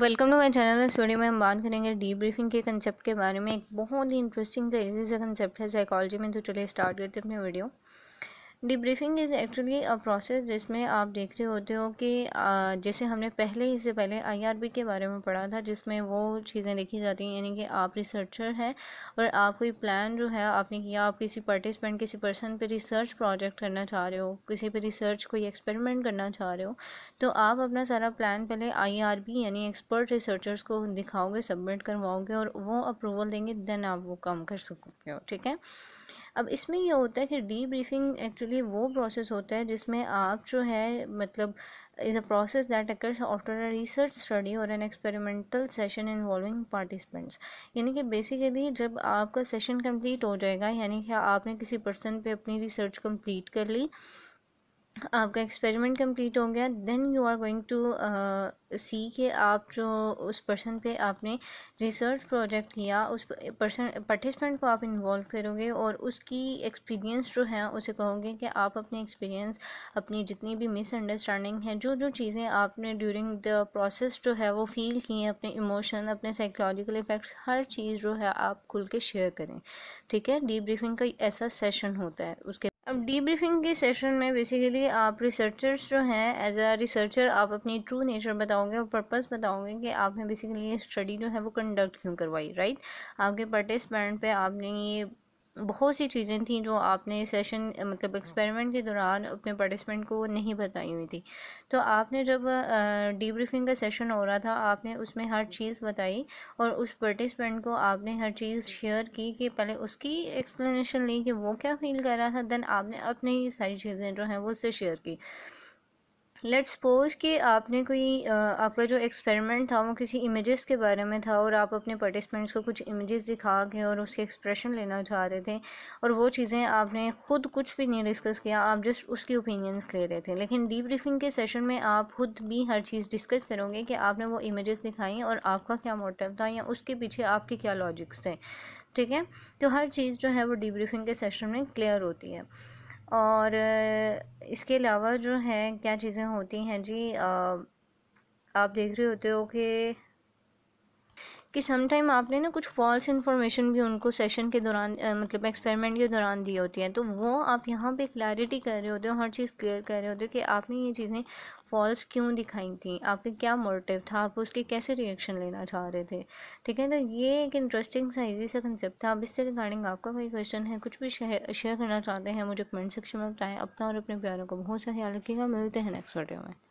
welcome to my channel studio में हम बात करेंगे डी ब्रीफिंग के कंसेप्ट के बारे में एक बहुत ही इंटरेस्टिंग तरीके से कंसेप्ट है साइकोलॉजी में तो चलिए स्टार्ट करते हैं अपनी video debriefing is actually a process जिसमें आप देख रहे होते हो कि जैसे हमने पहले ही से पहले आईआरबी के बारे में पढ़ा था जिसमें वो चीज़ें लिखी जाती हैं यानी कि आप रिसर्चर हैं और आप कोई प्लान जो है आपने किया आप किसी पार्टिसिपेंट किसी पर्सन पे रिसर्च प्रोजेक्ट करना चाह रहे हो किसी पे रिसर्च कोई एक्सपेरिमेंट करना चाह रहे हो तो आप अपना सारा प्लान पहले आई यानी एक्सपर्ट रिसर्चर्स को दिखाओगे सबमिट करवाओगे और वो अप्रूवल देंगे देन आप वो काम कर सकोगे हो ठीक है अब इसमें यह होता है कि डी ब्रीफिंग एक्चुअली वो प्रोसेस होता है जिसमें आप जो है मतलब is a process that occurs after a research study और an experimental session involving participants यानी कि बेसिकली जब आपका सेशन कंप्लीट हो जाएगा यानी कि आपने किसी पर्सन पे अपनी रिसर्च कंप्लीट कर ली आपका एक्सपेरिमेंट कंप्लीट हो गया then you are going to see कि आप जो उस पर्सन पे आपने रिसर्च प्रोजेक्ट किया उस पर्सन पार्टिसिपेंट को आप इन्वॉल्व करोगे और उसकी एक्सपीरियंस जो है उसे कहोगे कि आप अपने एक्सपीरियंस अपनी जितनी भी मिसअंडरस्टैंडिंग है जो जो चीज़ें आपने ड्यूरिंग द प्रोसेस जो है वो फील की हैं अपने इमोशन अपने साइकोलॉजिकल इफेक्ट्स हर चीज़ जो है आप खुल के शेयर करें ठीक है डीप ब्रीफिंग का ऐसा सेशन होता है उसके अब डीब्रीफिंग के सेशन में बेसिकली आप रिसर्चर्स जो हैं एज अ रिसर्चर आप अपनी ट्रू नेचर बताओगे और पर्पस बताओगे कि आपने बेसिकली ये स्टडी जो है वो कंडक्ट क्यों करवाई राइट आपके पार्टिसिपेंट पे आपने ये बहुत सी चीज़ें थी जो आपने सेशन मतलब एक्सपेरिमेंट के दौरान अपने पार्टिसिपेंट को नहीं बताई हुई थी तो आपने जब डीब्रीफिंग का सेशन हो रहा था आपने उसमें हर चीज़ बताई और उस पार्टिसिपेंट को आपने हर चीज़ शेयर की कि पहले उसकी एक्सप्लेनेशन ली कि वो क्या फील कर रहा था देन आपने अपनी सारी चीज़ें जो हैं वो उससे शेयर की लेट्स सपोज कि आपने कोई आपका जो एक्सपेरिमेंट था वो किसी इमेजेस के बारे में था और आप अपने पार्टिसिपेंट्स को कुछ इमेजेस दिखा के और उसके एक्सप्रेशन लेना चाह रहे थे और वो चीज़ें आपने ख़ुद कुछ भी नहीं डिस्कस किया आप जस्ट उसकी ओपिनियंस ले रहे थे लेकिन डी ब्रीफिंग के सेशन में आप खुद भी हर चीज़ डिस्कस करोगे कि आपने वो इमेजेस दिखाई और आपका क्या मोटिव था या उसके पीछे आपके क्या लॉजिक्स थे ठीक है तो हर चीज़ जो है वो डी ब्रीफिंग के सेशन में क्लियर होती है और इसके अलावा जो है क्या चीज़ें होती हैं जी आप देख रहे होते हो कि कि समटाइम आपने ना कुछ फॉल्स इन्फॉर्मेशन भी उनको सेशन के दौरान मतलब एक्सपेरिमेंट के दौरान दी होती है तो वो आप यहाँ पे क्लैरिटी कर रहे होते हो हर चीज़ क्लियर कर रहे होते हो कि आपने ये चीज़ें फॉल्स क्यों दिखाई थी आपके क्या मोटिव था आप उसके कैसे रिएक्शन लेना चाह रहे थे ठीक है तो ये एक इंटरेस्टिंग सा इजी सा कंसेप्ट था अब इससे रिगार्डिंग आपका कोई क्वेश्चन है कुछ भी शेयर करना चाहते हैं मुझे कमेंट सेक्शन में बताएं अपना और अपने प्यारों को बहुत सा ख्याल रखिएगा मिलते हैं नेक्स्ट वीडियो में